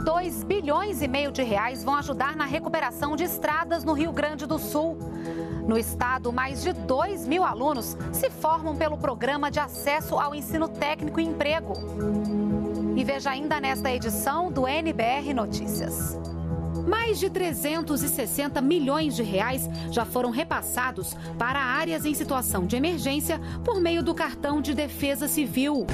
2 bilhões e meio de reais vão ajudar na recuperação de estradas no Rio Grande do Sul. No estado, mais de 2 mil alunos se formam pelo programa de acesso ao ensino técnico e emprego. E veja ainda nesta edição do NBR Notícias. Mais de 360 milhões de reais já foram repassados para áreas em situação de emergência por meio do cartão de defesa civil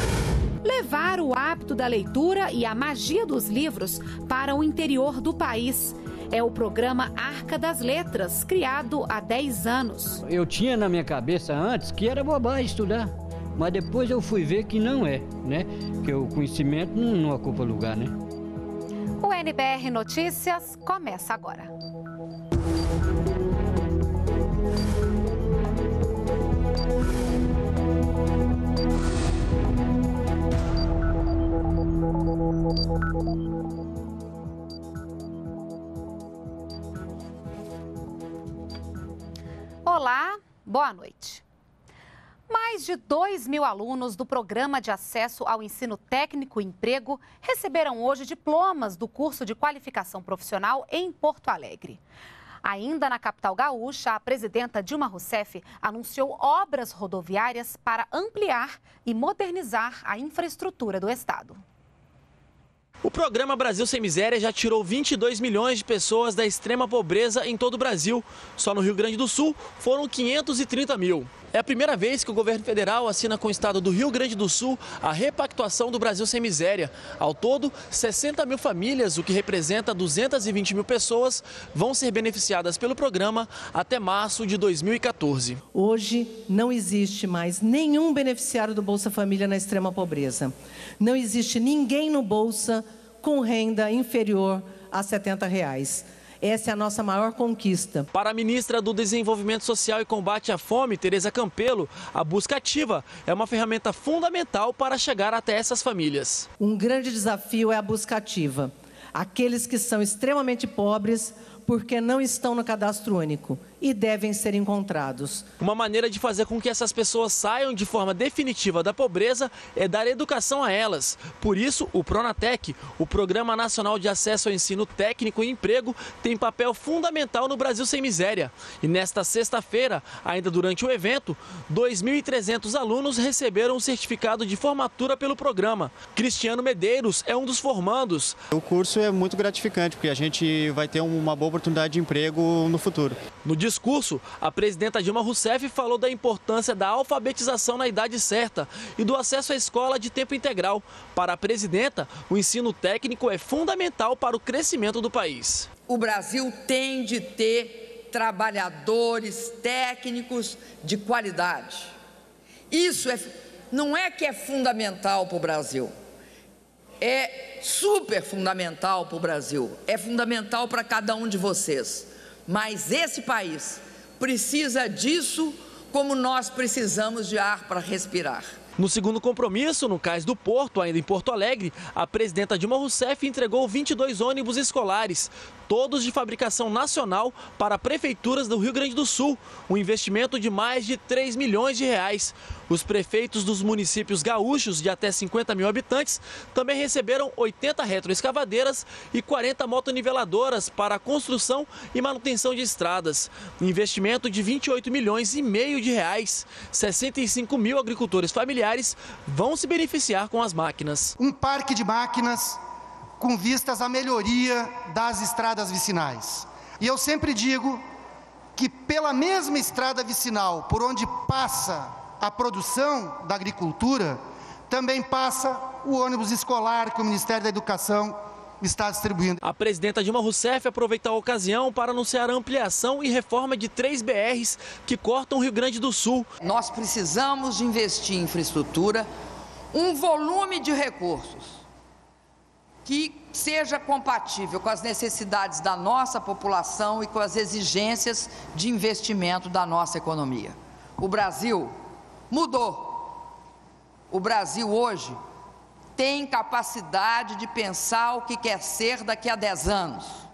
levar o hábito da leitura e a magia dos livros para o interior do país. É o programa Arca das Letras, criado há 10 anos. Eu tinha na minha cabeça antes que era bobagem estudar, mas depois eu fui ver que não é, né? Que o conhecimento não, não ocupa lugar, né? O NBR Notícias começa agora. Olá, boa noite. Mais de 2 mil alunos do Programa de Acesso ao Ensino Técnico e Emprego receberam hoje diplomas do curso de qualificação profissional em Porto Alegre. Ainda na capital gaúcha, a presidenta Dilma Rousseff anunciou obras rodoviárias para ampliar e modernizar a infraestrutura do estado. O programa Brasil Sem Miséria já tirou 22 milhões de pessoas da extrema pobreza em todo o Brasil. Só no Rio Grande do Sul foram 530 mil. É a primeira vez que o governo federal assina com o estado do Rio Grande do Sul a repactuação do Brasil Sem Miséria. Ao todo, 60 mil famílias, o que representa 220 mil pessoas, vão ser beneficiadas pelo programa até março de 2014. Hoje não existe mais nenhum beneficiário do Bolsa Família na extrema pobreza. Não existe ninguém no Bolsa com renda inferior a R$ 70. Reais. Essa é a nossa maior conquista. Para a ministra do Desenvolvimento Social e Combate à Fome, Tereza Campelo, a busca ativa é uma ferramenta fundamental para chegar até essas famílias. Um grande desafio é a busca ativa. Aqueles que são extremamente pobres porque não estão no cadastro único e devem ser encontrados. Uma maneira de fazer com que essas pessoas saiam de forma definitiva da pobreza é dar educação a elas. Por isso, o Pronatec, o Programa Nacional de Acesso ao Ensino Técnico e Emprego, tem papel fundamental no Brasil sem miséria. E nesta sexta-feira, ainda durante o evento, 2.300 alunos receberam o certificado de formatura pelo programa. Cristiano Medeiros é um dos formandos. O curso é muito gratificante, porque a gente vai ter uma boa oportunidade de emprego no futuro. No discurso, a presidenta Dilma Rousseff falou da importância da alfabetização na idade certa e do acesso à escola de tempo integral. Para a presidenta, o ensino técnico é fundamental para o crescimento do país. O Brasil tem de ter trabalhadores técnicos de qualidade. Isso é, não é que é fundamental para o Brasil, é super fundamental para o Brasil, é fundamental para cada um de vocês. Mas esse país precisa disso como nós precisamos de ar para respirar. No segundo compromisso, no Cais do Porto, ainda em Porto Alegre, a presidenta Dilma Rousseff entregou 22 ônibus escolares, todos de fabricação nacional, para prefeituras do Rio Grande do Sul, um investimento de mais de 3 milhões de reais. Os prefeitos dos municípios gaúchos de até 50 mil habitantes também receberam 80 retroescavadeiras e 40 motoniveladoras para a construção e manutenção de estradas. Um investimento de 28 milhões e meio de reais. 65 mil agricultores familiares familiares vão se beneficiar com as máquinas. Um parque de máquinas com vistas à melhoria das estradas vicinais. E eu sempre digo que pela mesma estrada vicinal por onde passa a produção da agricultura, também passa o ônibus escolar que o Ministério da Educação está distribuindo. A presidenta Dilma Rousseff aproveita a ocasião para anunciar a ampliação e reforma de três BRs que cortam o Rio Grande do Sul. Nós precisamos de investir em infraestrutura, um volume de recursos que seja compatível com as necessidades da nossa população e com as exigências de investimento da nossa economia. O Brasil mudou. O Brasil hoje tem capacidade de pensar o que quer ser daqui a 10 anos.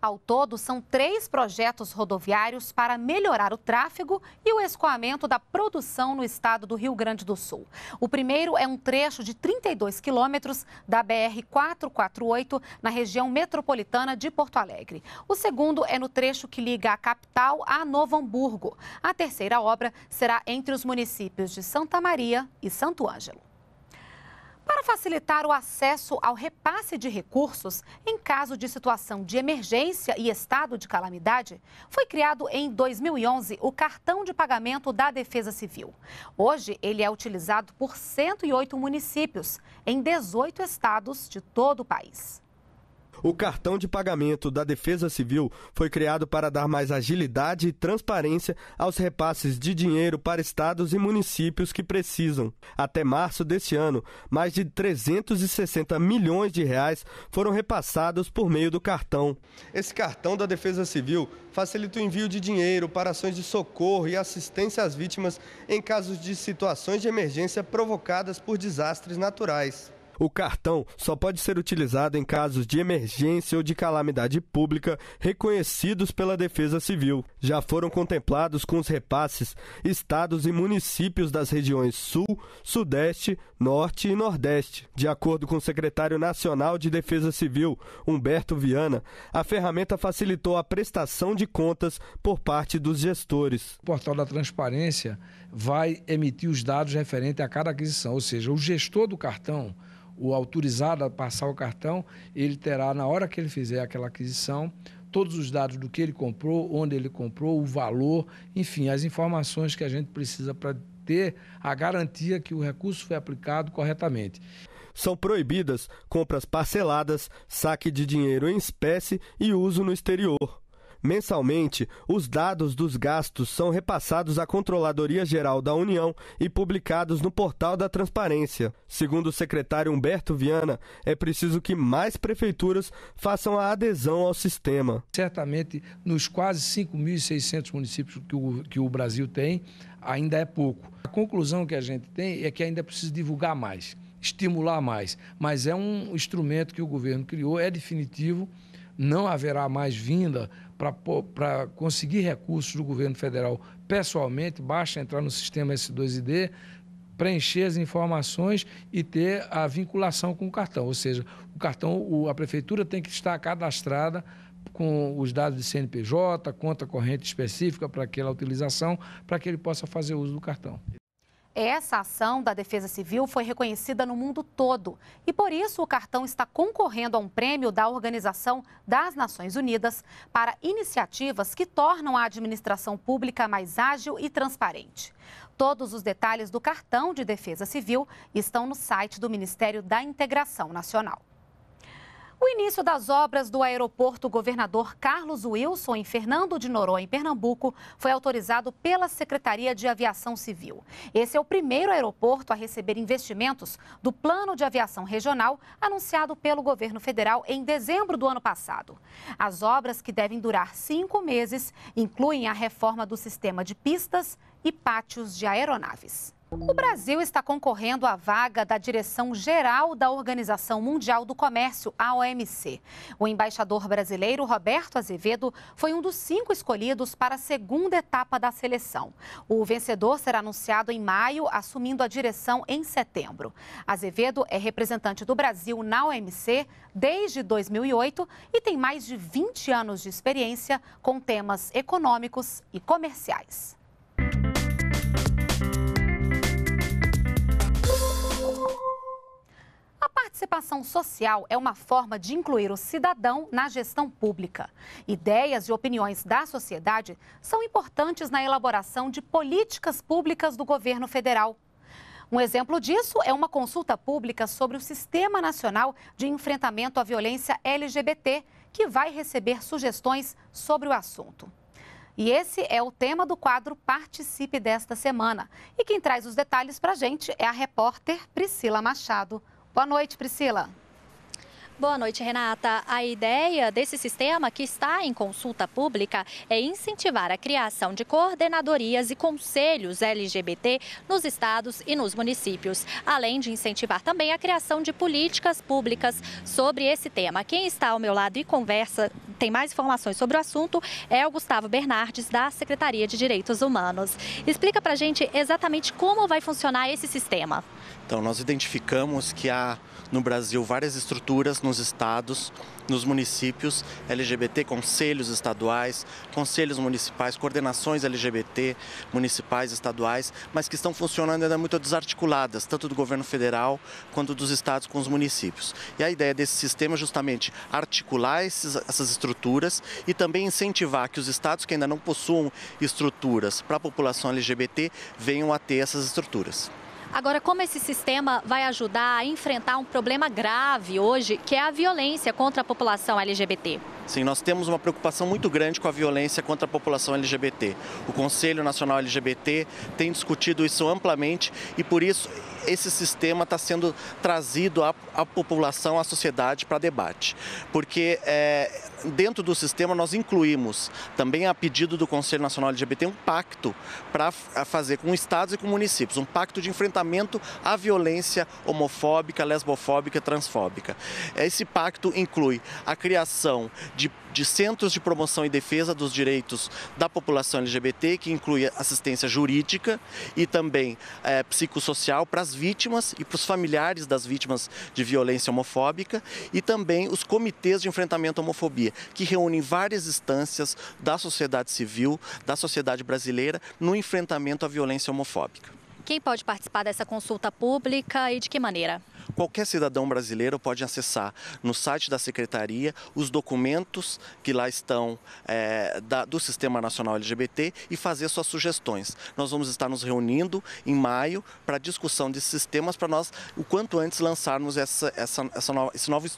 Ao todo, são três projetos rodoviários para melhorar o tráfego e o escoamento da produção no estado do Rio Grande do Sul. O primeiro é um trecho de 32 quilômetros da BR-448 na região metropolitana de Porto Alegre. O segundo é no trecho que liga a capital a Novo Hamburgo. A terceira obra será entre os municípios de Santa Maria e Santo Ângelo. Para facilitar o acesso ao repasse de recursos em caso de situação de emergência e estado de calamidade, foi criado em 2011 o Cartão de Pagamento da Defesa Civil. Hoje, ele é utilizado por 108 municípios, em 18 estados de todo o país. O cartão de pagamento da Defesa Civil foi criado para dar mais agilidade e transparência aos repasses de dinheiro para estados e municípios que precisam. Até março deste ano, mais de 360 milhões de reais foram repassados por meio do cartão. Esse cartão da Defesa Civil facilita o envio de dinheiro para ações de socorro e assistência às vítimas em casos de situações de emergência provocadas por desastres naturais o cartão só pode ser utilizado em casos de emergência ou de calamidade pública reconhecidos pela Defesa Civil. Já foram contemplados com os repasses estados e municípios das regiões Sul, Sudeste, Norte e Nordeste. De acordo com o secretário nacional de Defesa Civil, Humberto Viana, a ferramenta facilitou a prestação de contas por parte dos gestores. O portal da transparência vai emitir os dados referentes a cada aquisição, ou seja, o gestor do cartão o autorizado a passar o cartão, ele terá, na hora que ele fizer aquela aquisição, todos os dados do que ele comprou, onde ele comprou, o valor, enfim, as informações que a gente precisa para ter a garantia que o recurso foi aplicado corretamente. São proibidas compras parceladas, saque de dinheiro em espécie e uso no exterior. Mensalmente, os dados dos gastos são repassados à Controladoria Geral da União e publicados no Portal da Transparência. Segundo o secretário Humberto Viana, é preciso que mais prefeituras façam a adesão ao sistema. Certamente, nos quase 5.600 municípios que o, que o Brasil tem, ainda é pouco. A conclusão que a gente tem é que ainda é preciso divulgar mais, estimular mais, mas é um instrumento que o governo criou, é definitivo, não haverá mais vinda para conseguir recursos do governo federal pessoalmente, basta entrar no sistema S2ID, preencher as informações e ter a vinculação com o cartão. Ou seja, o cartão, o, a prefeitura tem que estar cadastrada com os dados de CNPJ, conta corrente específica para aquela utilização, para que ele possa fazer uso do cartão. Essa ação da Defesa Civil foi reconhecida no mundo todo e por isso o cartão está concorrendo a um prêmio da Organização das Nações Unidas para iniciativas que tornam a administração pública mais ágil e transparente. Todos os detalhes do cartão de Defesa Civil estão no site do Ministério da Integração Nacional. O início das obras do aeroporto governador Carlos Wilson em Fernando de Noronha, em Pernambuco, foi autorizado pela Secretaria de Aviação Civil. Esse é o primeiro aeroporto a receber investimentos do Plano de Aviação Regional anunciado pelo governo federal em dezembro do ano passado. As obras, que devem durar cinco meses, incluem a reforma do sistema de pistas e pátios de aeronaves. O Brasil está concorrendo à vaga da direção geral da Organização Mundial do Comércio, a OMC. O embaixador brasileiro Roberto Azevedo foi um dos cinco escolhidos para a segunda etapa da seleção. O vencedor será anunciado em maio, assumindo a direção em setembro. Azevedo é representante do Brasil na OMC desde 2008 e tem mais de 20 anos de experiência com temas econômicos e comerciais. participação social é uma forma de incluir o cidadão na gestão pública. Ideias e opiniões da sociedade são importantes na elaboração de políticas públicas do governo federal. Um exemplo disso é uma consulta pública sobre o Sistema Nacional de Enfrentamento à Violência LGBT, que vai receber sugestões sobre o assunto. E esse é o tema do quadro Participe desta semana. E quem traz os detalhes para a gente é a repórter Priscila Machado. Boa noite, Priscila. Boa noite, Renata. A ideia desse sistema, que está em consulta pública, é incentivar a criação de coordenadorias e conselhos LGBT nos estados e nos municípios, além de incentivar também a criação de políticas públicas sobre esse tema. Quem está ao meu lado e conversa, tem mais informações sobre o assunto, é o Gustavo Bernardes, da Secretaria de Direitos Humanos. Explica pra gente exatamente como vai funcionar esse sistema. Então, nós identificamos que há no Brasil várias estruturas nos estados, nos municípios LGBT, conselhos estaduais, conselhos municipais, coordenações LGBT municipais, estaduais, mas que estão funcionando ainda muito desarticuladas, tanto do governo federal quanto dos estados com os municípios. E a ideia desse sistema é justamente articular esses, essas estruturas e também incentivar que os estados que ainda não possuam estruturas para a população LGBT venham a ter essas estruturas. Agora, como esse sistema vai ajudar a enfrentar um problema grave hoje, que é a violência contra a população LGBT? Sim, nós temos uma preocupação muito grande com a violência contra a população LGBT. O Conselho Nacional LGBT tem discutido isso amplamente e, por isso, esse sistema está sendo trazido à, à, população, à sociedade para debate. Porque é, dentro do sistema nós incluímos, também a pedido do Conselho Nacional LGBT, um pacto para fazer com estados e com municípios, um pacto de enfrentamento enfrentamento à violência homofóbica, lesbofóbica, transfóbica. Esse pacto inclui a criação de de centros de promoção e defesa dos direitos da população LGBT, que inclui assistência jurídica e também é, psicossocial para as vítimas e para os familiares das vítimas de violência homofóbica, e também os comitês de enfrentamento à homofobia, que reúnem várias instâncias da sociedade civil, da sociedade brasileira, no enfrentamento à violência homofóbica. Quem pode participar dessa consulta pública e de que maneira? Qualquer cidadão brasileiro pode acessar no site da Secretaria os documentos que lá estão é, da, do Sistema Nacional LGBT e fazer suas sugestões. Nós vamos estar nos reunindo em maio para discussão desses sistemas, para nós, o quanto antes, lançarmos essa, essa, essa nova, esse novo,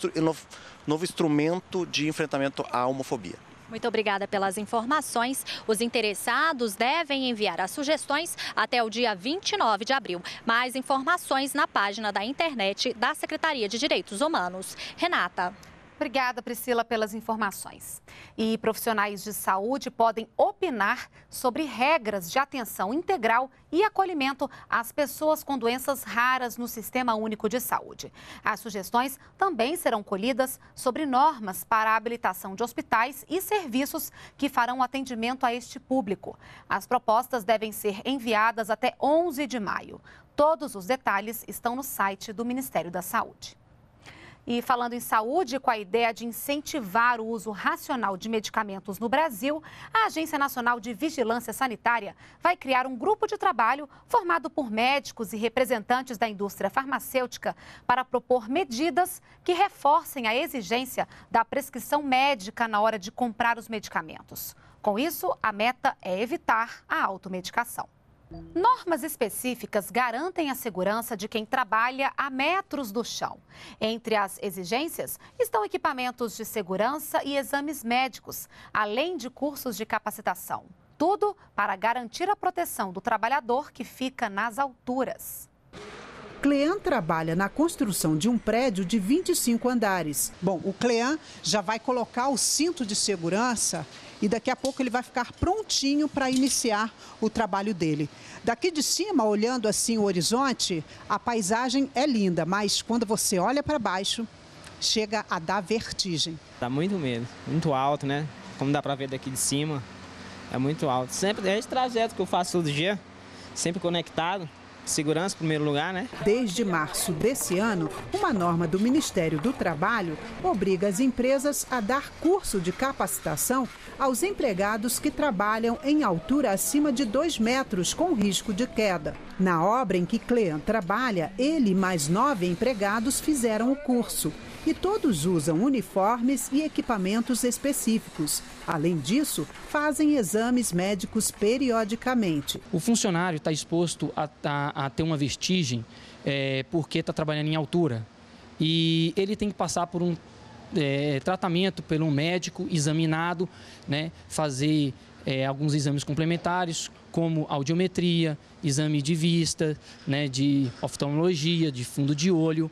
novo instrumento de enfrentamento à homofobia. Muito obrigada pelas informações. Os interessados devem enviar as sugestões até o dia 29 de abril. Mais informações na página da internet da Secretaria de Direitos Humanos. Renata. Obrigada, Priscila, pelas informações. E profissionais de saúde podem opinar sobre regras de atenção integral e acolhimento às pessoas com doenças raras no Sistema Único de Saúde. As sugestões também serão colhidas sobre normas para a habilitação de hospitais e serviços que farão atendimento a este público. As propostas devem ser enviadas até 11 de maio. Todos os detalhes estão no site do Ministério da Saúde. E falando em saúde, com a ideia de incentivar o uso racional de medicamentos no Brasil, a Agência Nacional de Vigilância Sanitária vai criar um grupo de trabalho formado por médicos e representantes da indústria farmacêutica para propor medidas que reforcem a exigência da prescrição médica na hora de comprar os medicamentos. Com isso, a meta é evitar a automedicação. Normas específicas garantem a segurança de quem trabalha a metros do chão. Entre as exigências estão equipamentos de segurança e exames médicos, além de cursos de capacitação. Tudo para garantir a proteção do trabalhador que fica nas alturas. Clean trabalha na construção de um prédio de 25 andares. Bom, o Clean já vai colocar o cinto de segurança e daqui a pouco ele vai ficar prontinho para iniciar o trabalho dele. Daqui de cima, olhando assim o horizonte, a paisagem é linda, mas quando você olha para baixo, chega a dar vertigem. Dá muito medo, muito alto, né? Como dá para ver daqui de cima, é muito alto. Sempre desde é esse trajeto que eu faço todo dia, sempre conectado segurança em primeiro lugar, né? Desde março desse ano, uma norma do Ministério do Trabalho obriga as empresas a dar curso de capacitação aos empregados que trabalham em altura acima de 2 metros com risco de queda. Na obra em que Clean trabalha, ele e mais nove empregados fizeram o curso e todos usam uniformes e equipamentos específicos. Além disso, fazem exames médicos periodicamente. O funcionário está exposto a, a, a, ter uma vertigem é, porque está trabalhando em altura. E ele tem que passar por um é, tratamento pelo um médico examinado, né, fazer é, alguns exames complementares, como audiometria, exame de vista, né, de oftalmologia, de fundo de olho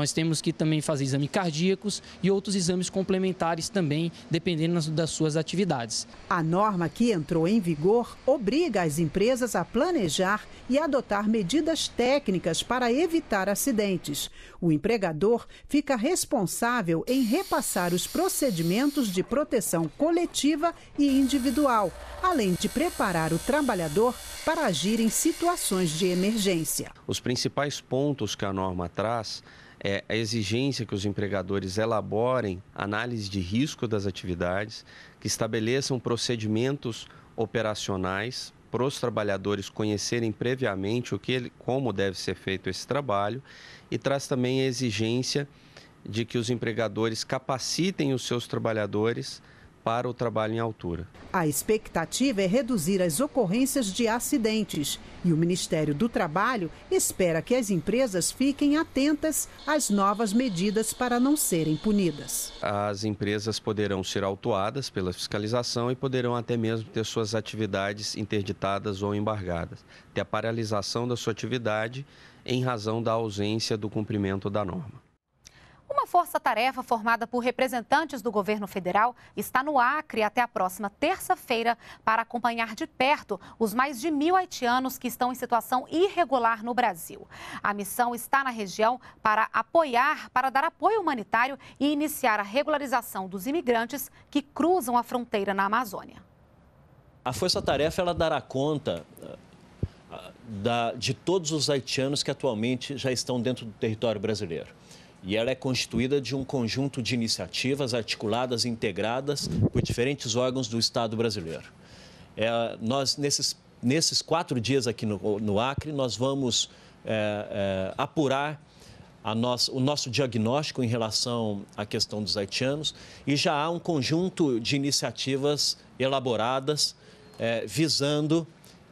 nós temos que também fazer exames cardíacos e outros exames complementares também, dependendo das suas atividades. A norma que entrou em vigor obriga as empresas a planejar e adotar medidas técnicas para evitar acidentes. O empregador fica responsável em repassar os procedimentos de proteção coletiva e individual, além de preparar o trabalhador para agir em situações de emergência. Os principais pontos que a norma traz é, a exigência que os empregadores elaborem análise de risco das atividades, que estabeleçam procedimentos operacionais para os trabalhadores conhecerem previamente o que, como deve ser feito esse trabalho e traz também a exigência de que os empregadores capacitem os seus trabalhadores para o trabalho em altura. A expectativa é reduzir as ocorrências de acidentes e o Ministério do Trabalho espera que as empresas fiquem atentas às novas medidas para não serem punidas. As empresas poderão ser autuadas pela fiscalização e poderão até mesmo ter suas atividades interditadas ou embargadas, ter a paralisação da sua atividade em razão da ausência do cumprimento da norma. Uma força-tarefa formada por representantes do governo federal está no Acre até a próxima terça-feira para acompanhar de perto os mais de mil haitianos que estão em situação irregular no Brasil. A missão está na região para apoiar, para dar apoio humanitário e iniciar a regularização dos imigrantes que cruzam a fronteira na Amazônia. A força-tarefa ela dará conta ah, da, de todos os haitianos que atualmente já estão dentro do território brasileiro e ela é constituída de um conjunto de iniciativas articuladas e integradas por diferentes órgãos do Estado brasileiro. É, nós, nesses, nesses quatro dias aqui no, no Acre, nós vamos é, é, apurar nossa, o nosso diagnóstico em relação à questão dos haitianos e já há um conjunto de iniciativas elaboradas é, visando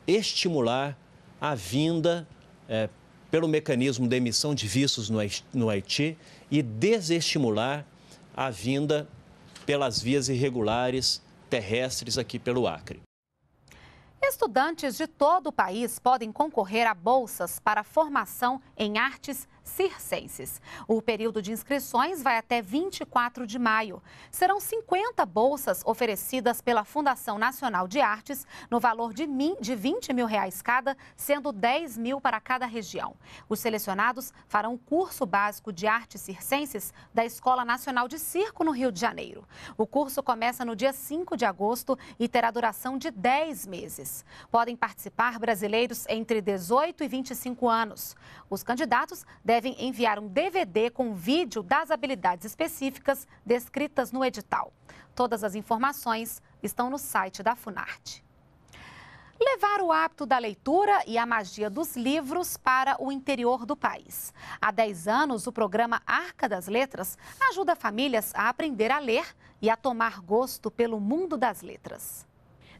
estimular a vinda é, pelo mecanismo de emissão de vistos no Haiti e desestimular a vinda pelas vias irregulares terrestres aqui pelo Acre. Estudantes de todo o país podem concorrer a bolsas para formação em artes circenses. O período de inscrições vai até 24 de maio. Serão 50 bolsas oferecidas pela Fundação Nacional de Artes, no valor de, 20 mil reais cada, sendo 10 mil para cada região. Os selecionados farão o curso básico de artes circenses da Escola Nacional de Circo, no Rio de Janeiro. O curso começa no dia 5 de agosto e terá duração de 10 meses eleições. Podem participar brasileiros entre 18 e 25 anos. Os candidatos devem enviar um DVD com vídeo das habilidades específicas descritas no edital. Todas as informações estão no site da Funarte. Levar o hábito da leitura e a magia dos livros para o interior do país. Há 10 anos, o programa Arca das Letras ajuda famílias a aprender a ler e a tomar gosto pelo mundo das letras.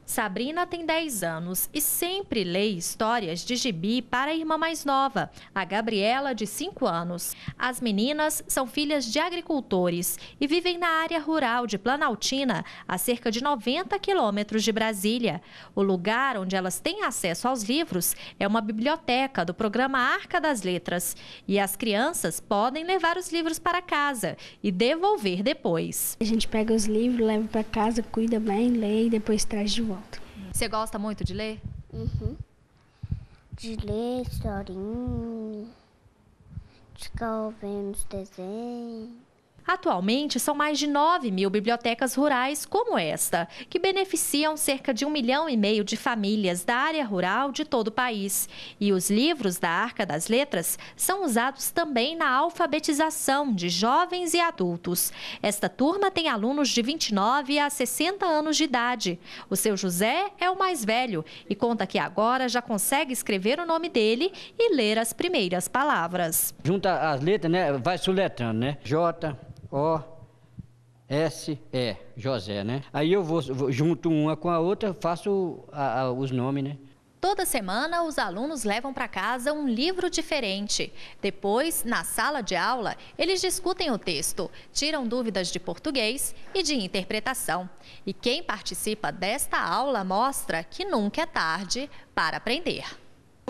Sabrina tem 10 anos e sempre lê histórias de gibi para a irmã mais nova, a Gabriela, de 5 anos. As meninas são filhas de agricultores e vivem na área rural de Planaltina, a cerca de 90 quilômetros de Brasília. O lugar onde elas têm acesso aos livros é uma biblioteca do programa Arca das Letras. E as crianças podem levar os livros para casa e devolver depois. A gente pega os livros, leva para casa, cuida bem, lê e depois traz de volta. Você gosta muito de ler? Uhum. De ler historinha, de ficar vendo os desenhos. Atualmente, são mais de 9 mil bibliotecas rurais como esta, que beneficiam cerca de um milhão e meio de famílias da área rural de todo o país. E os livros da Arca das Letras são usados também na alfabetização de jovens e adultos. Esta turma tem alunos de 29 a 60 anos de idade. O seu José é o mais velho e conta que agora já consegue escrever o nome dele e ler as primeiras palavras. Junta as letras, né? Vai soletrando, né? J, o-S-E, José, né? Aí eu vou, vou, junto uma com a outra, faço a, a, os nomes, né? Toda semana, os alunos levam para casa um livro diferente. Depois, na sala de aula, eles discutem o texto, tiram dúvidas de português e de interpretação. E quem participa desta aula mostra que nunca é tarde para aprender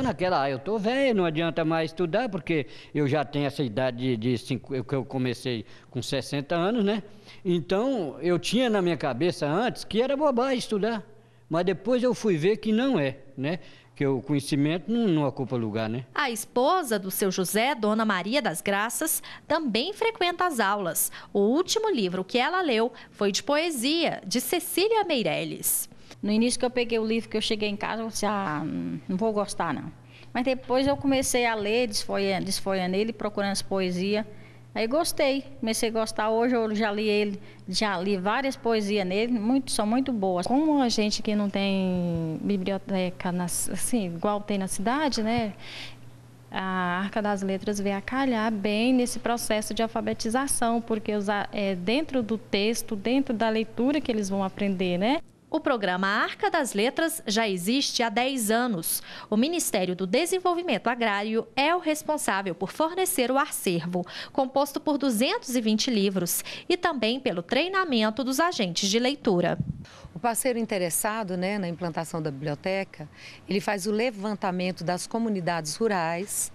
naquela, ah, eu tô velho, não adianta mais estudar, porque eu já tenho essa idade de, cinco, eu, eu comecei com 60 anos, né? Então, eu tinha na minha cabeça antes que era bobagem estudar, mas depois eu fui ver que não é, né? que o conhecimento não, não, ocupa lugar, né? A esposa do seu José, Dona Maria das Graças, também frequenta as aulas. O último livro que ela leu foi de poesia, de Cecília Meirelles. No início que eu peguei o livro, que eu cheguei em casa, eu disse, ah, não vou gostar não. Mas depois eu comecei a ler, desfolhando, ele, procurando as poesias. Aí gostei, comecei a gostar. Hoje eu já li ele, já li várias poesias nele, muito, são muito boas. Como a gente que não tem biblioteca, assim, igual tem na cidade, né? a Arca das Letras veio a calhar bem nesse processo de alfabetização, porque é, dentro do texto, dentro da leitura que eles vão aprender, né? O programa Arca das Letras já existe há 10 anos. O Ministério do Desenvolvimento Agrário é o responsável por fornecer o acervo, composto por 220 livros, e também pelo treinamento dos agentes de leitura. O parceiro interessado né, na implantação da biblioteca, ele faz o levantamento das comunidades rurais,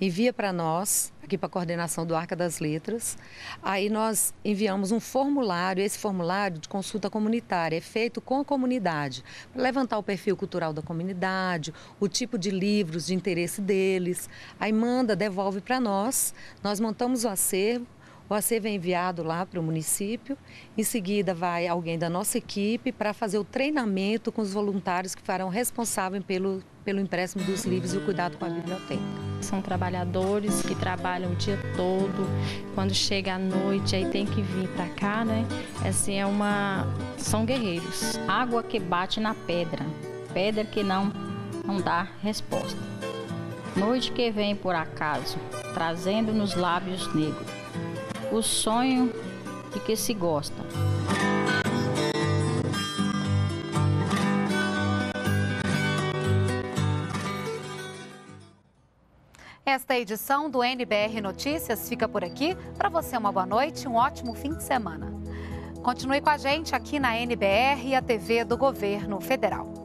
envia para nós, aqui para a coordenação do Arca das Letras. Aí nós enviamos um formulário, esse formulário de consulta comunitária, é feito com a comunidade, para levantar o perfil cultural da comunidade, o tipo de livros de interesse deles. Aí manda, devolve para nós, nós montamos o acervo, o acervo é enviado lá para o município. Em seguida, vai alguém da nossa equipe para fazer o treinamento com os voluntários que farão responsável pelo pelo empréstimo dos livros e o cuidado com a biblioteca. São trabalhadores que trabalham o dia todo, quando chega a noite aí tem que vir para cá, né? Assim é uma são guerreiros. Água que bate na pedra, pedra que não não dá resposta. Noite que vem por acaso, trazendo nos lábios negros o sonho de que se gosta. Esta edição do NBR Notícias fica por aqui. Para você, uma boa noite, um ótimo fim de semana. Continue com a gente aqui na NBR e a TV do Governo Federal.